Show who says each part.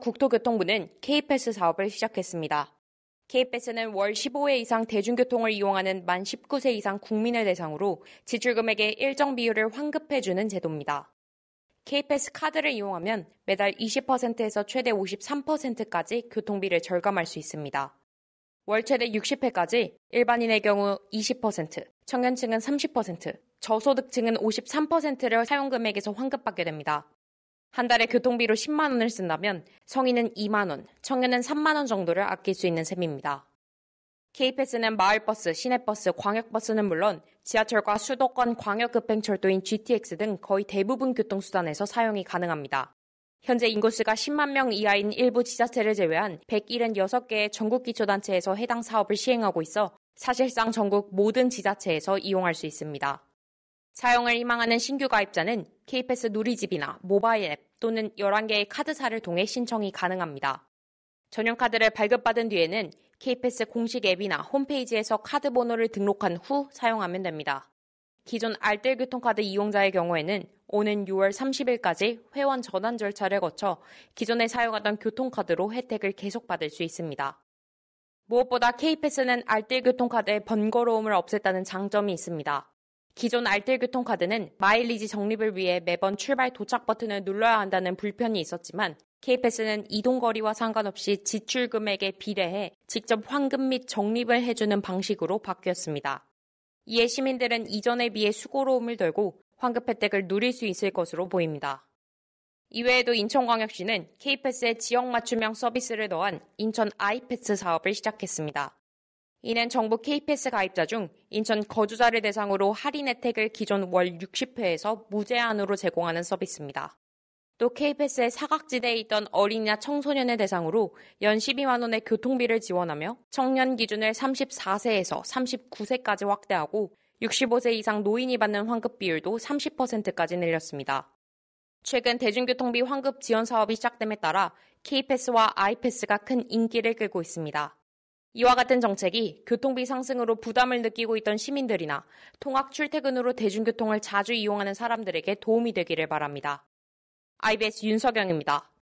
Speaker 1: 국토교통부는 K-패스 사업을 시작했습니다. K-패스는 월 15회 이상 대중교통을 이용하는 만 19세 이상 국민을 대상으로 지출금액의 일정 비율을 환급해주는 제도입니다. K-패스 카드를 이용하면 매달 20%에서 최대 53%까지 교통비를 절감할 수 있습니다. 월 최대 60회까지 일반인의 경우 20%, 청년층은 30%, 저소득층은 53%를 사용금액에서 환급받게 됩니다. 한 달에 교통비로 10만 원을 쓴다면 성인은 2만 원, 청년은 3만 원 정도를 아낄 수 있는 셈입니다. K패스는 마을버스, 시내버스, 광역버스는 물론 지하철과 수도권 광역급행철도인 GTX 등 거의 대부분 교통수단에서 사용이 가능합니다. 현재 인구수가 10만 명 이하인 일부 지자체를 제외한 176개의 전국 기초단체에서 해당 사업을 시행하고 있어 사실상 전국 모든 지자체에서 이용할 수 있습니다. 사용을 희망하는 신규 가입자는 KPS 누리집이나 모바일 앱 또는 11개의 카드사를 통해 신청이 가능합니다. 전용 카드를 발급받은 뒤에는 KPS 공식 앱이나 홈페이지에서 카드 번호를 등록한 후 사용하면 됩니다. 기존 알뜰 교통카드 이용자의 경우에는 오는 6월 30일까지 회원 전환 절차를 거쳐 기존에 사용하던 교통카드로 혜택을 계속받을 수 있습니다. 무엇보다 k p s 는 알뜰 교통카드의 번거로움을 없앴다는 장점이 있습니다. 기존 알뜰 교통카드는 마일리지 적립을 위해 매번 출발 도착 버튼을 눌러야 한다는 불편이 있었지만 KPS는 이동거리와 상관없이 지출 금액에 비례해 직접 환급 및 적립을 해주는 방식으로 바뀌었습니다. 이에 시민들은 이전에 비해 수고로움을 덜고 환급 혜택을 누릴 수 있을 것으로 보입니다. 이외에도 인천광역시는 k 패스의 지역 맞춤형 서비스를 더한 인천 아이패스 사업을 시작했습니다. 이는 정부 KPS 가입자 중 인천 거주자를 대상으로 할인 혜택을 기존 월 60회에서 무제한으로 제공하는 서비스입니다. 또 KPS의 사각지대에 있던 어린이나 청소년을 대상으로 연 12만 원의 교통비를 지원하며 청년 기준을 34세에서 39세까지 확대하고 65세 이상 노인이 받는 환급 비율도 30%까지 늘렸습니다. 최근 대중교통비 환급 지원 사업이 시작됨에 따라 K패스와 아이패스가 큰 인기를 끌고 있습니다. 이와 같은 정책이 교통비 상승으로 부담을 느끼고 있던 시민들이나 통학 출퇴근으로 대중교통을 자주 이용하는 사람들에게 도움이 되기를 바랍니다. IBS 윤석영입니다.